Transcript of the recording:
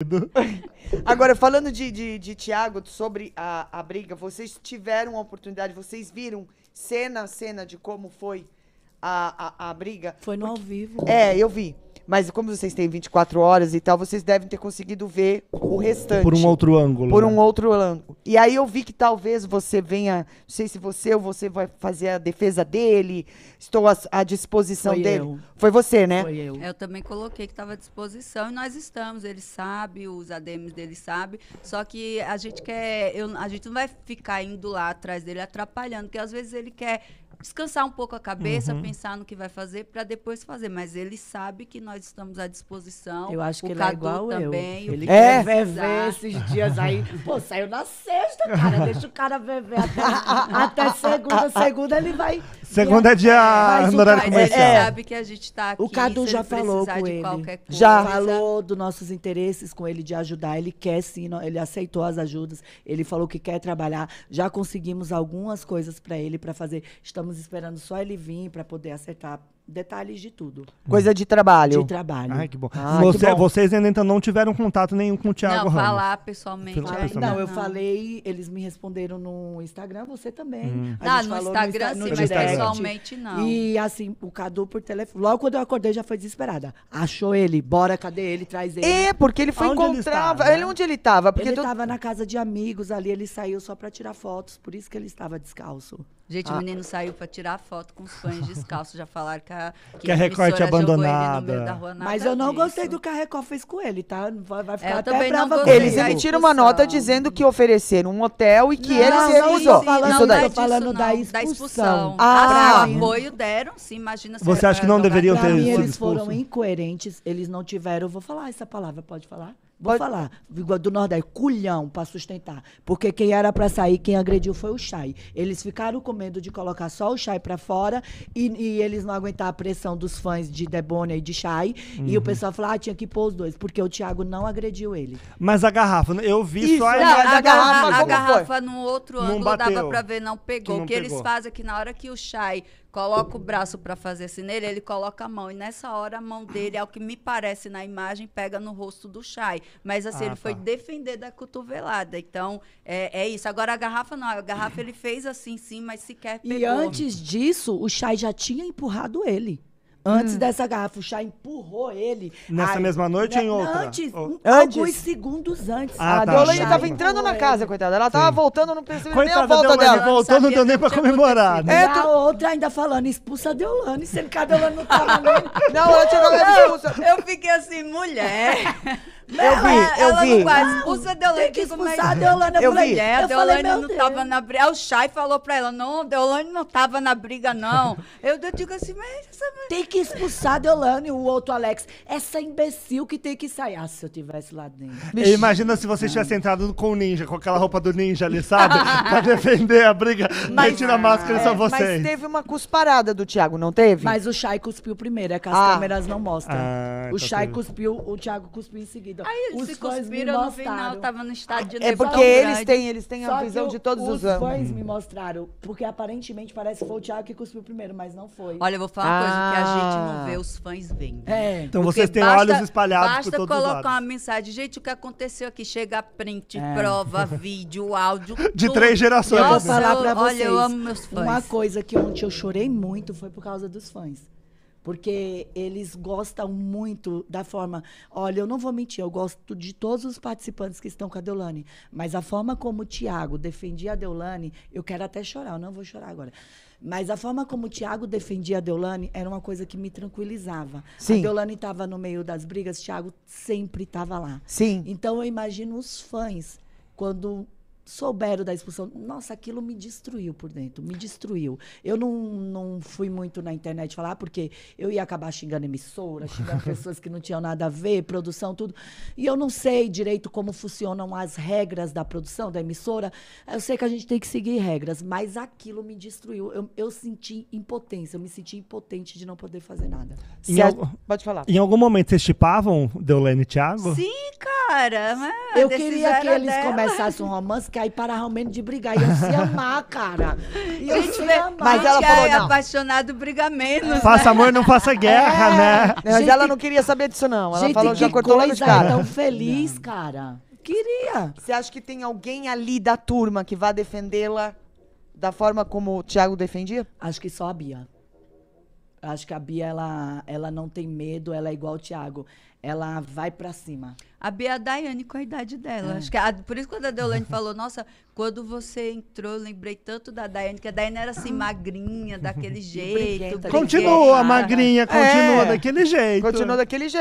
Agora, falando de, de, de Tiago, sobre a, a briga, vocês tiveram a oportunidade, vocês viram cena a cena de como foi a, a, a briga? Foi no Porque, ao vivo. É, eu vi. Mas como vocês têm 24 horas e tal, vocês devem ter conseguido ver o restante. Por um outro ângulo. Por né? um né? outro ângulo. E aí eu vi que talvez você venha, não sei se você ou você vai fazer a defesa dele, estou à, à disposição Foi dele. Eu. Foi você, né? Foi eu. Eu também coloquei que estava à disposição e nós estamos, ele sabe, os ADMs dele sabe, só que a gente quer, eu, a gente não vai ficar indo lá atrás dele atrapalhando, porque às vezes ele quer descansar um pouco a cabeça, uhum. pensar no que vai fazer para depois fazer. Mas ele sabe que nós estamos à disposição. Eu acho que é o ele Cadu é igual também, eu. Ele é. quer ver esses dias aí. Pô, saiu na sexta, cara. Deixa o cara beber até, até segunda. Segunda ele vai... Segunda é dia no horário comercial. Ele sabe que a gente está aqui. O Cadu já falou com ele. Coisa, já falou dos nossos interesses com ele de ajudar. Ele quer sim, ele aceitou as ajudas. Ele falou que quer trabalhar. Já conseguimos algumas coisas para ele para fazer. Estamos Estamos esperando só ele vir para poder acertar detalhes de tudo. Coisa de trabalho. De trabalho. Ai, que bom. Ah, Você, que bom. Vocês ainda então não tiveram contato nenhum com o Thiago não, Ramos? falar pessoalmente. Falar pessoalmente. Não, eu falei, eles me responderam no Instagram, você também. Hum. Ah, no Instagram sim, mas pessoalmente não. E assim, o Cadu por telefone. Logo quando eu acordei, já foi desesperada. Achou ele, bora, cadê ele, traz ele. É, porque ele foi onde encontrar. Ele, ele, né? onde ele estava? Porque ele estava na casa de amigos ali, ele saiu só para tirar fotos, por isso que ele estava descalço. Gente, ah. o menino saiu para tirar foto com os fãs descalços. Já falaram que a, que que a Record abandonada. É. Rua, Mas eu não disso. gostei do que a Record fez com ele, tá? Vai, vai ficar é, eu até brava com Eles emitiram uma nota dizendo que ofereceram um hotel e que não, ele não, se recusou. Não, não, Tô falando da expulsão. Ah, ah o apoio deram, sim, imagina. Você acha que não deveriam ter sido Eles foram incoerentes, eles não tiveram, vou falar essa palavra, pode falar? Vou Pode... falar, do Nordeste, culhão para sustentar. Porque quem era para sair, quem agrediu foi o chai. Eles ficaram com medo de colocar só o chai para fora e, e, eles não aguentar a pressão dos fãs de Debona e de chai. Uhum. E o uhum. pessoal falou, ah, tinha que pôr os dois, porque o Thiago não agrediu ele. Mas a garrafa, eu vi Isso, só não, a, a, a, garrafa. A garrafa, no outro não ângulo bateu, dava para ver, não pegou. Não o que pegou. eles fazem é que na hora que o chai coloca o braço para fazer assim nele, ele coloca a mão. E nessa hora a mão dele, ao que me parece na imagem, pega no rosto do Chay. Mas assim, ah, ele tá. foi defender da cotovelada. Então, é, é, isso. Agora a garrafa não, a garrafa ele fez assim sim, mas sequer pegou. E antes disso, o Chay já tinha empurrado ele. Antes hum. dessa garrafa, o chá empurrou ele. Nessa mesma noite né, ou em outra? Antes, antes, alguns segundos antes. Ah, a tá. Deolane estava entrando na casa, coitada. Ela estava voltando, não percebeu nem a volta Deolane, dela. voltou, não deu nem pra comemorar. Né? É, A outra ainda falando, expulsa a Deolane, sendo que a Deolane não tava nem... Não, ela tinha expulsa. Eu fiquei assim, mulher... Não, eu vi, é, eu ela vi. Não quase expulsa a Deolane. Tem que expulsar a Deolane. Eu vi. É, a Deolane falei, não Deus. tava na briga. É o Chay falou pra ela, não, Deolane não tava na briga, não. eu, eu digo assim, mas... Essa... Tem que expulsar a Deolane, o outro Alex. Essa imbecil que tem que sair. Ah, se eu tivesse lá dentro. Imagina se você estivesse entrado com o ninja, com aquela roupa do ninja ali, sabe? pra defender a briga. Mas, tira a máscara é, só vocês. Mas teve uma cusparada do Thiago, não teve? Mas o Chay cuspiu primeiro, é que as ah. câmeras não mostram. Ah, o então Chay cuspiu, o Thiago cuspiu em seguida vida. Aí eles os se cuspiram no final, tava no estado de ah, É porque eles têm, eles têm a visão de todos os anos. Os fãs me mostraram, porque aparentemente parece que foi o Thiago que cuspiu primeiro, mas não foi. Olha, eu vou falar uma coisa que a ah. gente não vê, os fãs vendo. É. Então porque vocês têm basta, olhos espalhados por todos lados. Basta colocar uma mensagem, gente, o que aconteceu aqui? Chega print, é. prova, vídeo, áudio, De três gerações. eu vou falar pra vocês. Olha, eu amo meus fãs. Uma coisa que ontem eu chorei muito foi por causa dos fãs porque eles gostam muito da forma. Olha, eu não vou mentir, eu gosto de todos os participantes que estão com a Deolane, mas a forma como o Tiago defendia a Deolane, eu quero até chorar, eu não vou chorar agora. Mas a forma como o Tiago defendia a Deolane era uma coisa que me tranquilizava. Sim. A Deolane estava no meio das brigas, o Tiago sempre estava lá. Sim. Então eu imagino os fãs quando souberam da expulsão, nossa, aquilo me destruiu por dentro, me destruiu. Eu não, não fui muito na internet falar, porque eu ia acabar xingando emissora, xingando pessoas que não tinham nada a ver, produção, tudo. E eu não sei direito como funcionam as regras da produção, da emissora. Eu sei que a gente tem que seguir regras, mas aquilo me destruiu. Eu, eu senti impotência, eu me senti impotente de não poder fazer nada. Al... Pode falar. Em algum momento vocês chipavam Deolane e Thiago? Sim, cara! Mas né? eu queria que eles dela. começassem um romance, que aí para menos de brigar. Iam se amar, cara. Iam gente, se amar. Mas ela falou, é não. apaixonado briga menos. Faça né? amor, não faça guerra, é. né? Mas ela não queria saber disso, não. Ela gente, falou já cortou lá de cara. tão feliz, não. cara. Queria. Você acha que tem alguém ali da turma que vá defendê-la da forma como o Thiago defendia? Acho que só a Bia. Acho que a Bia, ela, ela não tem medo, ela é igual o Thiago ela vai para cima. A Bia é Daiane com a idade dela. É. Acho que a, por isso quando a Deolane falou, nossa, quando você entrou, eu lembrei tanto da Daiane, que a Daiane era assim, magrinha, daquele jeito. continua magrinha, continua é. daquele jeito. Continua daquele jeito.